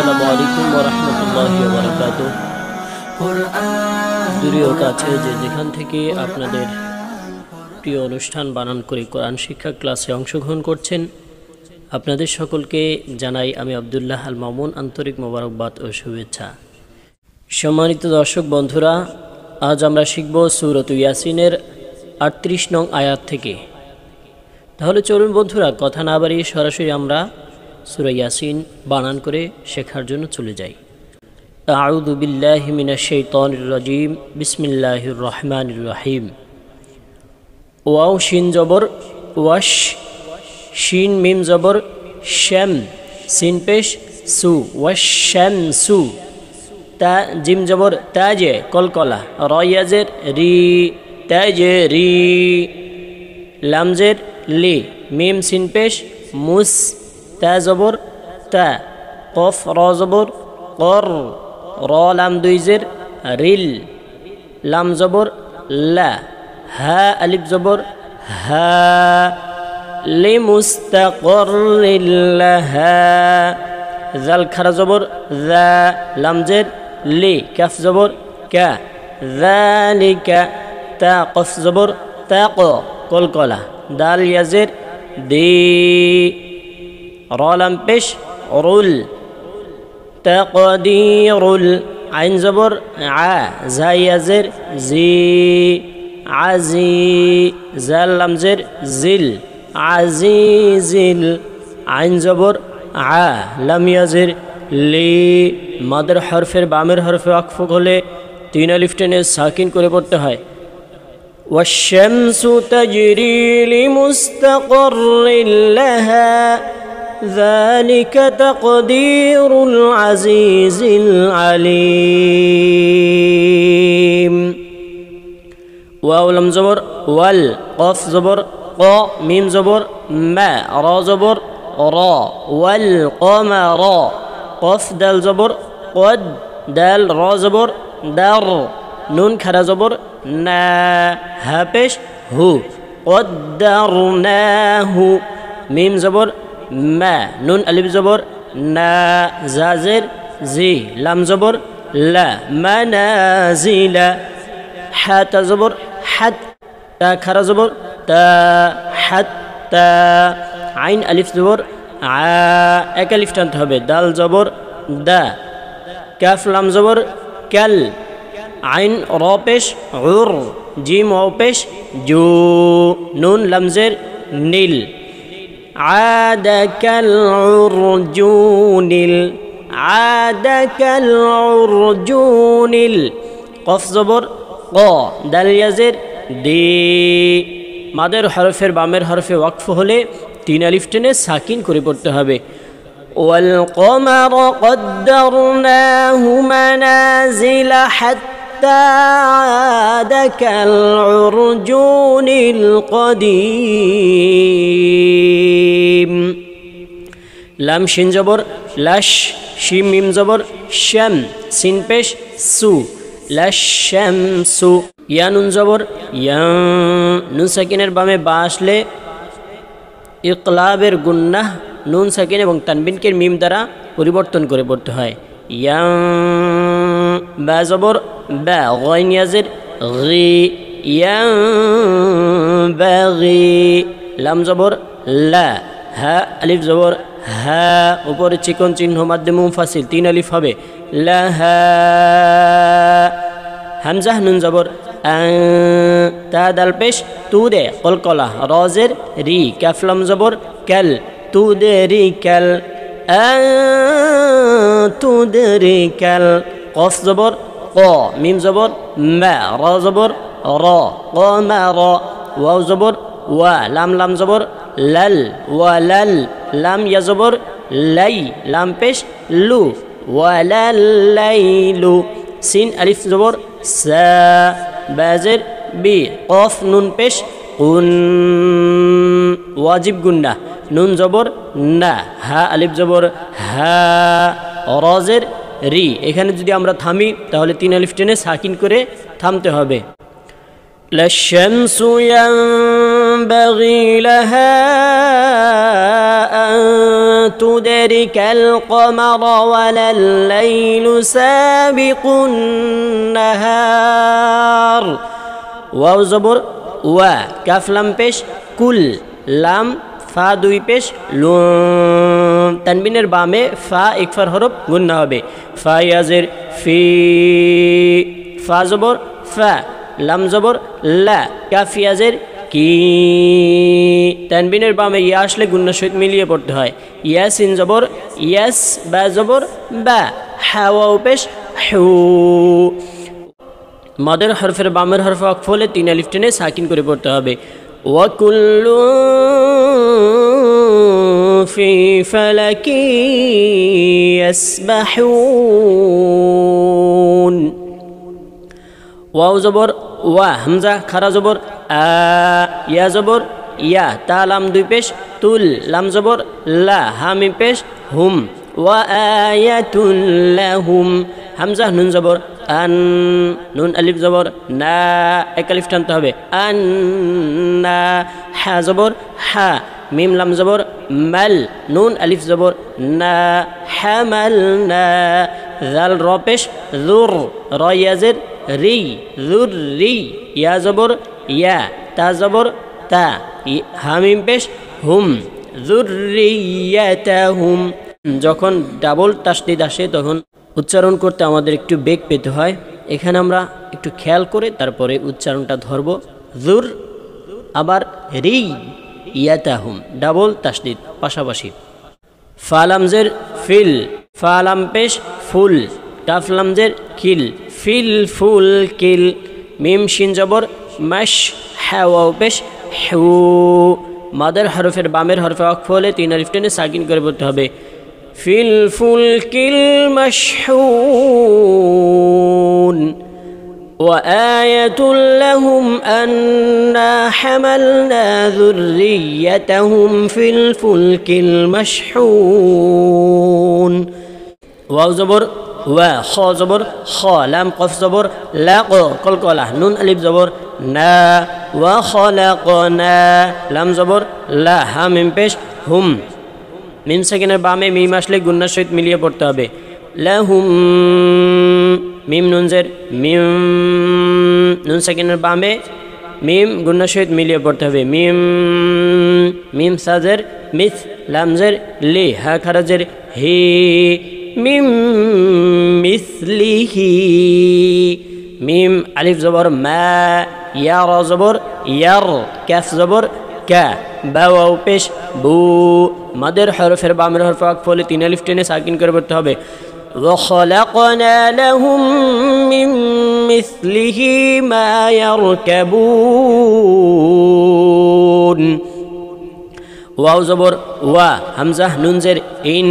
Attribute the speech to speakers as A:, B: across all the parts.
A: আসসালামু আলাইকুম ওয়া রাহমাতুল্লাহি ওরহমতুল্লাহ বরাকাত দূরীয় কাছে যে যেখান থেকে আপনাদের প্রিয় অনুষ্ঠান বানান করে কোরআন শিক্ষা ক্লাসে অংশগ্রহণ করছেন আপনাদের সকলকে জানাই আমি আবদুল্লাহ আল মামুন আন্তরিক মোবারকবাদ ও শুভেচ্ছা সম্মানিত দর্শক বন্ধুরা আজ আমরা শিখব সুরত ইয়াসিনের আটত্রিশ নং আয়াত থেকে তাহলে চলুন বন্ধুরা কথা না বাড়িয়ে সরাসরি আমরা সুরা ইয়াসিন বানান করে শেখার জন্য চলে যাই আউদু বিল্লাহ শৈতন রাজিম বিসমিল্লাহ রহমান রাহিম ওয়াও শিন জবর ওয়াশ শিন মিম জবর শ্যাম সিন পেশ সু ওয়াশ শ্যাম সু তা জিম জবর তাজে কলকলা রয়াজের রি তাজে রি লামজের লি মিম সিন পেশ মুস تا زبر تا قف را زبر قر را لم دوی زر لم زبر لا ها الیب زبر ها لمستقر لها ذل الكر زبر ذا لم زر لي كف زبر كا ذلك تا قف زبر تاقو قلقلة دال يزر دي রলাম পেশ রুল তকদিরুল আইন জবর আজের জি আজি জালামজের জিল আজিজিল আইন জবর আলামিয়াজের লি মাদের হরফের বামের হরফে আকফ হলে তিন আলিফটেনে সাকিন করে পড়তে হয় والشمس تجري لمستقر لها ذلك تقدير العزيز العليم واو لم زبر وال قف زبر قا ميم زبر ما را زبر را والقمر قف دال زبر قد دال را زبر در نون كرا زبر نا هبش هو قدرناه ميم زبر ما نون الف زبر نا زازر زي لام زبر لا منازل حتى زبر حتى كر زبر تا حتى عين الف زبر ع اك الف تنت হবে دال زبر دا كاف لام زبر كل عين روبش عر جيم روبش جو نون لمزر نيل عاد كالعرجون عاد كالعرجون قف زبر ق دال يزر دي মাদের হরফের বামের হরফে ওয়াকফ হলে তিন আলিফ টেনে সাকিন করে পড়তে হবে ওয়াল কমার কদ্দারনাহু মানাজিল হাত حتى عاد كالعرجون القديم লাম শিন জবর লাশ শিম মিম জবর শ্যাম সিন পেশ সু লাশ শ্যাম সু ইয়া নুন জবর ইয়া নুন সাকিনের বামে বা আসলে ইকলাবের গুন্নাহ নুন সাকিন এবং তানবিনকে মিম দ্বারা পরিবর্তন করে পড়তে হয় ইয়া بازبر با غين يزر غي ينبغي لم زبر لا ها الف زبر ها اوپر چکن چن هم مد منفصل تین الف هبه لا ها همزه نون زبر تا دل پش تو دي قل قلا رازر ري کف لم زبر کل تو ده ری کل ان تو ده ری کل কস জবর ক মিম জবর ম্যা র জবর র ক ম্যা র ওয়াও জবর ওয়া লাম লাম জবর লাল ওয়া লাল লাম ইয়া জবর লাই লাম পেশ লু ওয়া লাইলু সিন আলিফ জবর সা বাজের বি কফ নুন পেশ কুন ওয়াজিব গুন্না নুন জবর না হা আলিফ জবর হা রজের রি এখানে যদি আমরা থামি তাহলে তিন আলিফ টেনে সাকিন করে থামতে হবে للشمس ينبغي لها أن تدرك القمر ولا الليل سابق النهار واو زبر و كاف لام بيش كل لام ফা দুই পেশ লু তানবিনের বামে ফা ইকফার হরফ গুন্না হবে ফা ইয়াজের ফি ফা জবর ফা লাম জবর লা কাফিয়াজের কি তানবিনের বামে ইয়া আসলে গুন্না সহিত মিলিয়ে পড়তে হয় ইয়াস ইন জবর ইয়াস বা জবর বা হাওয়া পেশ হু মদের হরফের বামের হরফ অক্ফ হলে তিন আলিফ টেনে সাকিন করে পড়তে হবে وكل في فلك يسبحون واو زبر وا همزة خرا زبر آ يا زبر يا تا لام دوي پش تول لام زبر لا هامي پش هم وآية لهم همزة نون زبر আন নুন আলিফ জবর না এক আলিফ টানতে হবে আন না হা জবর হা মিম লাম জবর মাল নুন আলিফ জবর না মাল না জাল রপেশ জুর রয়াজের রি রুর রি ইয়া জবর ইয়া তা জবর তা হামিম পেশ হুম জুর হুম যখন ডাবল তাসদিদ আসে তখন উচ্চারণ করতে আমাদের একটু বেগ পেতে হয় এখানে আমরা একটু খেয়াল করে তারপরে উচ্চারণটা ধরব জুর আবার রি ইয়াতাহুম ডাবল তাসদিদ পাশাপাশি ফালামজের ফিল ফালাম পেশ ফুল টাফলামজের কিল ফিল ফুল কিল মিম শিন জবর ম্যাশ হ্যাওয়াও পেশ হ্যাও মাদার হরফের বামের হরফে অক্ষ হলে তিন আলিফ সাকিন করে পড়তে হবে في الفلك المشحون وايه لهم انا حملنا ذريتهم في الفلك المشحون واو زبر و خا زبر خا لام قف زبر لاق قل نون ألف زبر نا وخلقنا لام زبر لا هم بش هم মিম সেকেন্ডের বামে মিম আসলে গুন্নার সহিত মিলিয়ে পড়তে হবে লাহুম মিম নুনজের মিম নুন সেকেন্ডের বামে মিম গুন্নার সহিত মিলিয়ে পড়তে হবে মিম মিম সাজের মিস লামজের লি হা খারাজের হি মিম মিসলিহি মিম আলিফ জবর ম্যা ইয়ার জবর ইয়ার ক্যাফ জবর ক্যা বা ওয়াও পেশ বু মাদের হরফের বামের হরফ ফলে তিন আলিফ টেনে সাকিন করে পড়তে হবে وخلقنا لهم من مثله ما يركبون ওয়াও জবর ওয়া হামজাহ নুনজের ইন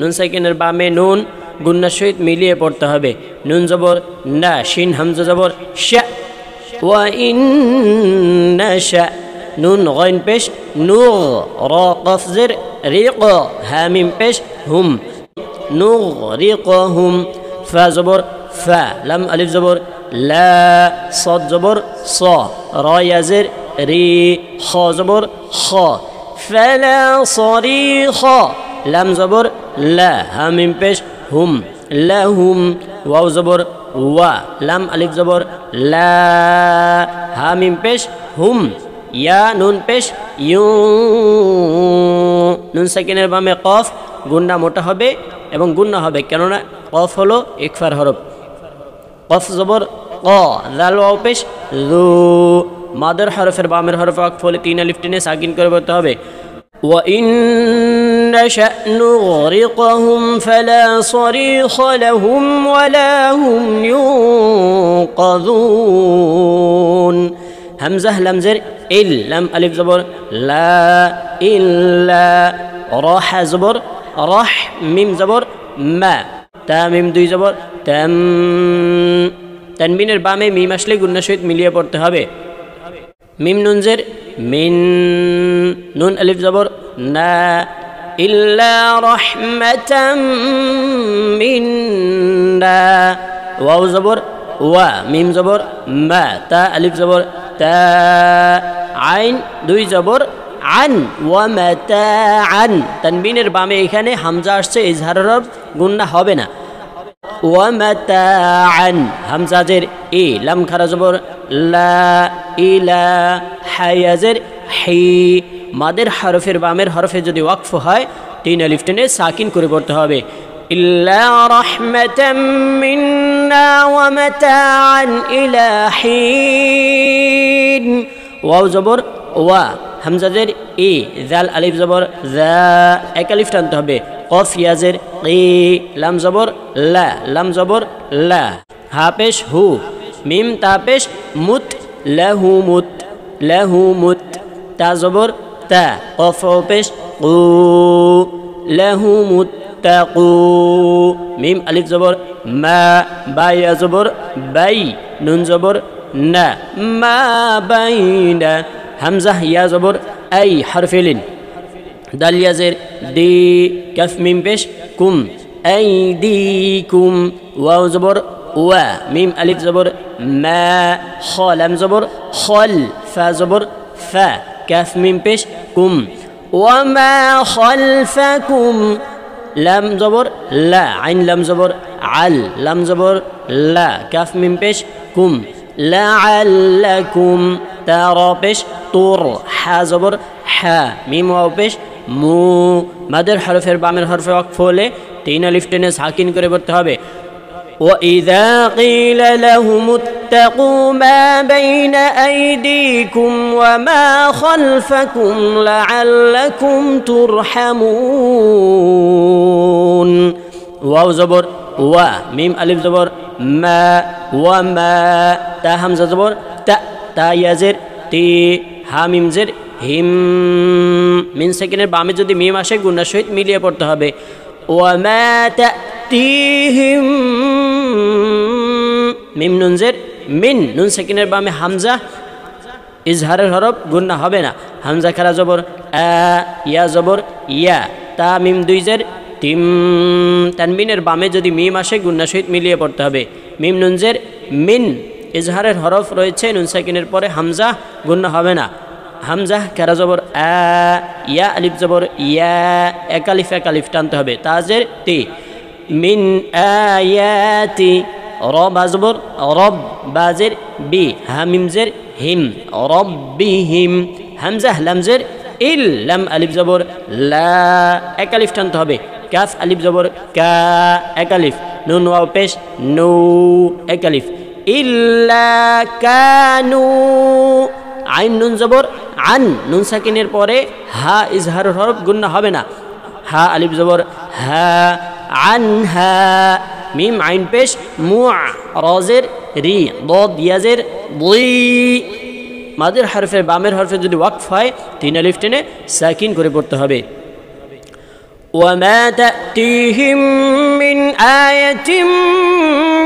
A: নুন সাইকেনের বামে নুন গুন্নার সহিত মিলিয়ে পড়তে হবে নুন জবর না শিন হামজা জবর শ্যা ওয়া ইন না শ্যা نون غين بيش نوغ را قفزر زر ريق هامين بيش هم نوغ هم فا زبر فا لم ألف زبر لا صاد زبر صا را يزر ري خا زبر خا فلا صريخا لم زبر لا هامين بيش هم لهم واو زبر و لم ألف زبر لا هامين بيش هم يا نون পেশ ইউ نون সেকেন্ডের বামে قاف গুন্না মোটা হবে এবং গুন্না হবে কেননা কফ হলো ইকফার হরফ কফ জবর ক জাল ওয়াও পেশ জু মাদার হরফের বামের হরফ ওয়াকফ হলে তিন আলিফ টেনে সাকিন করে وإن نشأ نغرقهم فلا صريخ لهم ولا هم ينقذون همزة لمزر إل لم ألف زبر لا إلا راح زبر راح ميم زبر ما তা মিম দুই জবর তাম তানবিনের বামে মিম আসলে গুন্না সহিত মিলিয়ে পড়তে হবে মিম নুনজের মিন নুন আলিফ জবর না إلا رحمة منا واو زبر وا ميم زبر ما تا ألف زبر تا আইন দুই জবর আন আন তানবিনের বামে এখানে হামজা আসছে ইজহারের গুন্না হবে না ওয়ামাতাআন হামজাজের ই লাম জবর লা ইলা হায়াজের হি মাদের হরফের বামের হরফে যদি ওয়াকফ হয় তিন আলিফ সাকিন করে পড়তে হবে ইল্লা রাহমাতাম মিন্না ওয়া মাতাআন ইলা হিন ওয়াও জবর ওয়া হামজাদের এ জাল আলিফ জবর জা এক আলিফ টানতে হবে কফ ইয়াজের এ লাম জবর লা লাম জবর লা হাপেশ হু মিম তাপেশ মুত লাহু মুত লাহু মুত তা জবর তা কফ অপেশ কু লাহু মুত তাকু মিম আলিফ জবর মা বাই জবর বাই নুন জবর نا ما بين همزة يا زبر أي حرف لين دال يزر دي كف من بش كم أيديكم واو زبر و ميم ألف زبر ما خالم لم زبر خل فا زبر فا كف من بش كم وما خلفكم لم زبر لا عين لم زبر عل لم زبر لا كف من بش كم لعلكم ترى بش طر حا زبر حا ميم واو بش مو مدر حرف বামের হরফে ওয়াকফ হলে তিন আলিফ টেনে সাকিন করে وإذا قيل لهم اتقوا ما بين أيديكم وما خلفكم لعلكم ترحمون واو زبر ওয়া মিম আলিফ জবর মা ওয়া মা তা হামজা জবর তা তা ইয়াজের তি হা মিমজের হিম মিন সেকেন্ডের বামে যদি মিম আসে গুন্ডার সহিত মিলিয়ে পড়তে হবে ওয়া মা তা তি হিম মিম নুনজের মিন নুন সেকেন্ডের বামে হামজা ইজহারের হরফ গুন্না হবে না হামজা খারা জবর ইয়া জবর ইয়া তা মিম দুইজের তিম তানবিনের বামে যদি মিম আসে গুন্না সহিত মিলিয়ে পড়তে হবে মিম নুনজের মিন ইজহারের হরফ রয়েছে নুনসাকিনের পরে হামজা গুন্না হবে না হামজাহ খেরা জবর ইয়া আলিফ জবর ইয়া এক আলিফ এক আলিফ টানতে হবে তাজের তি মিন আয়াতি রব আজবর রব বাজের বি হামিমজের হিম রব বি হিম হামজাহ লামজের ইল লাম আলিফ জবর লা এক আলিফ টানতে হবে কাফ আলিফ জবর কা এক আলিফ নুন ওয়াও পেশ নু এক আলিফ ইল্লা কানু আইন নুন জবর আন নুন সাকিনের পরে হা ইজহার হরফ গুণ্য হবে না হা আলিফ জবর হা আন হা মিম আইন পেশ মুআ রজের রি দ দিয়াজের বই মাদের হরফে বামের হরফে যদি ওয়াকফ হয় তিন আলিফ টেনে সাকিন করে পড়তে হবে وما تأتيهم من آية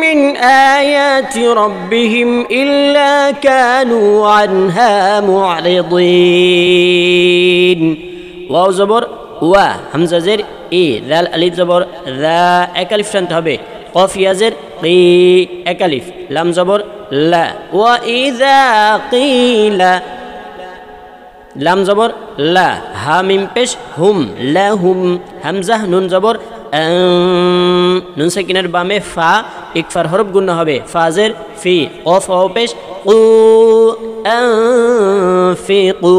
A: من آيات ربهم إلا كانوا عنها معرضين واو زبر وا همزة زر إي ذال ألف زبر ذا أكلف شنتهبه قف يزر قي أكلف لم زبر لا وإذا قيل লাম জবর লা হামিম পেশ হুম লা হুম হামজাহ নুন জবর নুন সাকিনার বামে ফা ইকফার হরফ গুণ হবে ফাজের ফি অফ অ পেশ কু ফি কু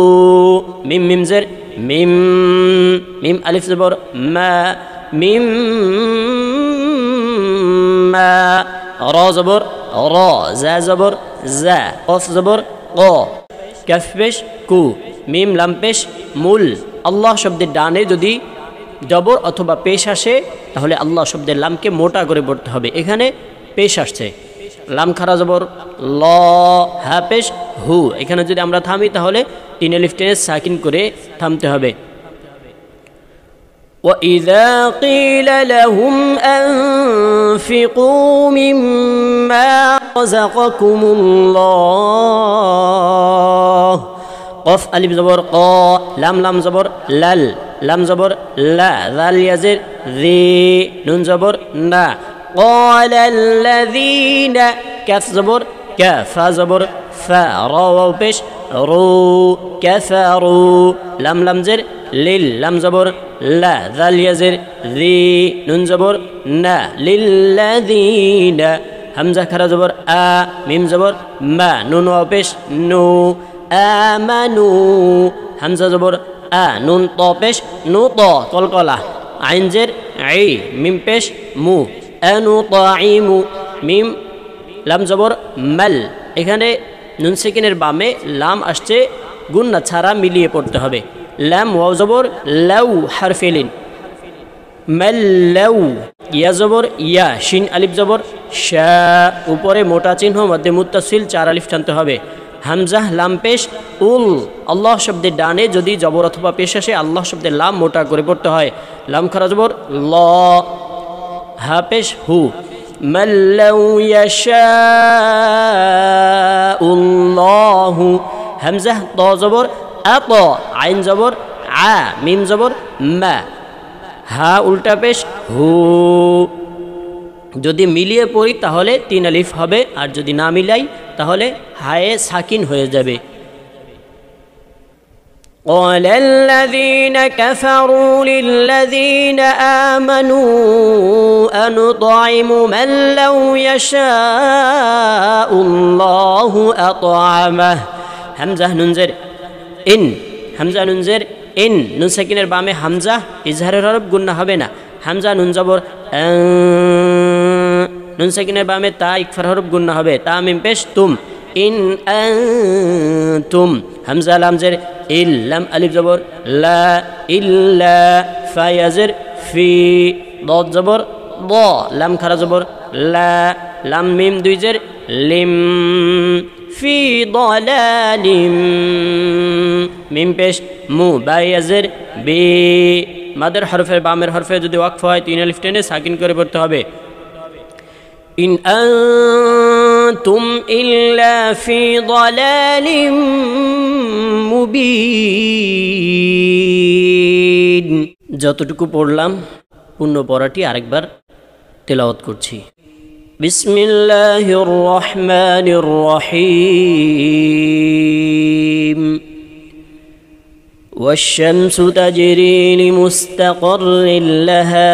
A: মিম জের মিম মিম আলিফ জবর মা মিম মা র জবর র জা জবর জা অফ জবর ক كف পেশ কু মিম লাম্পেশ মূল আল্লাহ শব্দের ডানে যদি জবর অথবা পেশ আসে তাহলে আল্লাহ শব্দের লামকে মোটা করে পড়তে হবে এখানে পেশ আসছে লাম খারা জবর ল হ্যা পেশ হু এখানে যদি আমরা থামি তাহলে তিন এলিফ টেনে সাকিন করে থামতে হবে وإذا قيل لهم أنفقوا مما رزقكم الله قف ألف زبر قا لام لام زبر لل لام زبر لا ذال يزر ذي نون زبر نا قال الذين كف زبر كف زبر فا رو بش رو كفروا لم لم زر لل لم زبر لا ذال يزر ذي نون زبر نا للذين همزة كرا زبر آ ميم زبر ما نون وبش نو আমানু হামজা জবর আ নুন ত পেশ নু ত কলকলা আইনজের আই মিম পেশ মু অনু ত মু মিম লাম জবর মাল এখানে নুন সেকেনের বামে লাম আসছে গুন্না ছাড়া মিলিয়ে পড়তে হবে লাম ওয়াও জবর লাউ হারফেলিন মাল্লাউ ইয়া জবর ইয়া শিন আলিফ জবর শা উপরে মোটা চিহ্ন মধ্যে মুত্তাসিল চার আলিফ টানতে হবে হামজাহ লাম পেশ উল আল্লাহ শব্দের ডানে যদি জবর অথবা পেশ আসে আল্লাহ শব্দের লাম মোটা করে পড়তে হয় লাম খরা জবর ল হা পেশ হু উল্লাহু হামজাহ ত জবর আত আইন জবর আ মিম জবর মা হা উল্টা পেশ হু যদি মিলিয়ে পড়ি তাহলে তিন আলিফ হবে আর যদি না মিলাই তাহলে হায়ে সাকিন হয়ে যাবে قال الذين كفروا للذين آمنوا أنطعم من لو يشاء الله أطعمه হামজা নুনজের ইন হামজা নুনজের ইন নুন সাকিনের বামে হামজা ইজহারের হরফ গুন্না হবে না হামজা নুন নুন সাকিনের বামে তা ইকফার হরফ গুন্না হবে তা মিম পেশ তুম ইন তুম হামজা লামজের ইল্লাম আলিফ জবর লা ইল্লা ফায়াজের ফি দত জবর ব লাম খারা জবর লা লাম মিম দুইজের লিম ফি দলালিম মিম পেশ মু বাইয়াজের বি মাদের হরফের বামের হরফে যদি ওয়াকফ হয় তিন আলিফ টেনে সাকিন করে পড়তে হবে ان انتم الا في ضلال মুবিন যতটুকু পড়লাম পূর্ণ পড়াটি আরেকবার তেলাওয়াত করছি বিসমিল্লাহির রহমানির রহিম والشمس تجري لمستقر لها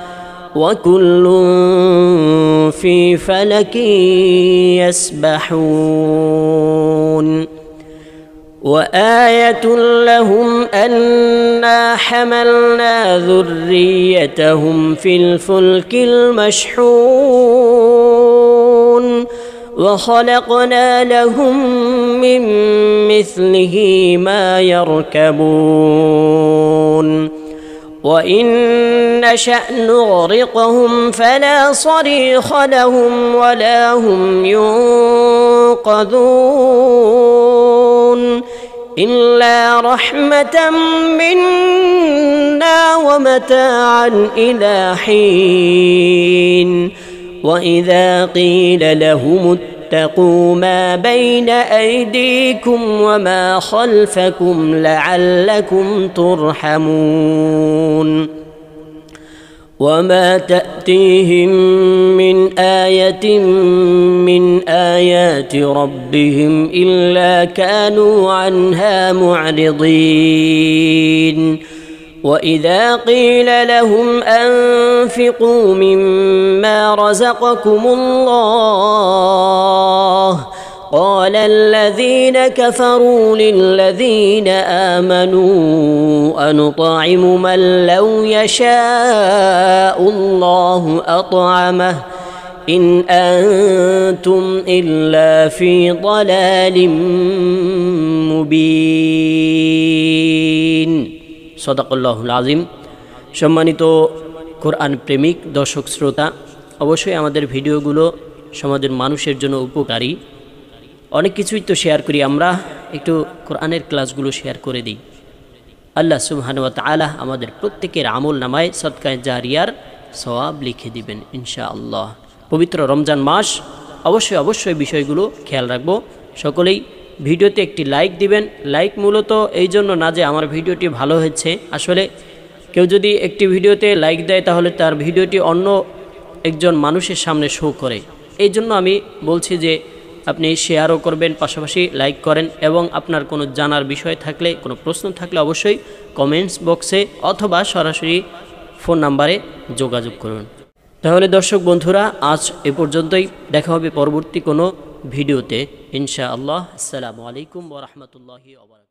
A: وكل في فلك يسبحون وايه لهم انا حملنا ذريتهم في الفلك المشحون وخلقنا لهم من مثله ما يركبون وان نشا نغرقهم فلا صريخ لهم ولا هم ينقذون الا رحمه منا ومتاعا الى حين واذا قيل لهم واتقوا ما بين ايديكم وما خلفكم لعلكم ترحمون وما تاتيهم من ايه من ايات ربهم الا كانوا عنها معرضين واذا قيل لهم انفقوا مما رزقكم الله قال الذين كفروا للذين امنوا انطعم من لو يشاء الله اطعمه ان انتم الا في ضلال مبين সদাকল্লাহুল আজিম সম্মানিত কোরআন প্রেমিক দর্শক শ্রোতা অবশ্যই আমাদের ভিডিওগুলো সমাজের মানুষের জন্য উপকারী অনেক কিছুই তো শেয়ার করি আমরা একটু কোরআনের ক্লাসগুলো শেয়ার করে দিই আল্লাহ সুবহানুয়া আলাহ আমাদের প্রত্যেকের আমল নামায় সৎকায় জারিয়ার সবাব লিখে দিবেন ইনশা আল্লাহ পবিত্র রমজান মাস অবশ্যই অবশ্যই বিষয়গুলো খেয়াল রাখবো সকলেই ভিডিওতে একটি লাইক দিবেন লাইক মূলত এই জন্য না যে আমার ভিডিওটি ভালো হয়েছে আসলে কেউ যদি একটি ভিডিওতে লাইক দেয় তাহলে তার ভিডিওটি অন্য একজন মানুষের সামনে শো করে এই জন্য আমি বলছি যে আপনি শেয়ারও করবেন পাশাপাশি লাইক করেন এবং আপনার কোনো জানার বিষয় থাকলে কোনো প্রশ্ন থাকলে অবশ্যই কমেন্টস বক্সে অথবা সরাসরি ফোন নাম্বারে যোগাযোগ করুন তাহলে দর্শক বন্ধুরা আজ এ পর্যন্তই দেখা হবে পরবর্তী কোনো ভিডিওতে ইনশা আল্লাহ আসসালামু আলাইকুম ওরহমতুল্লাহি আবরাক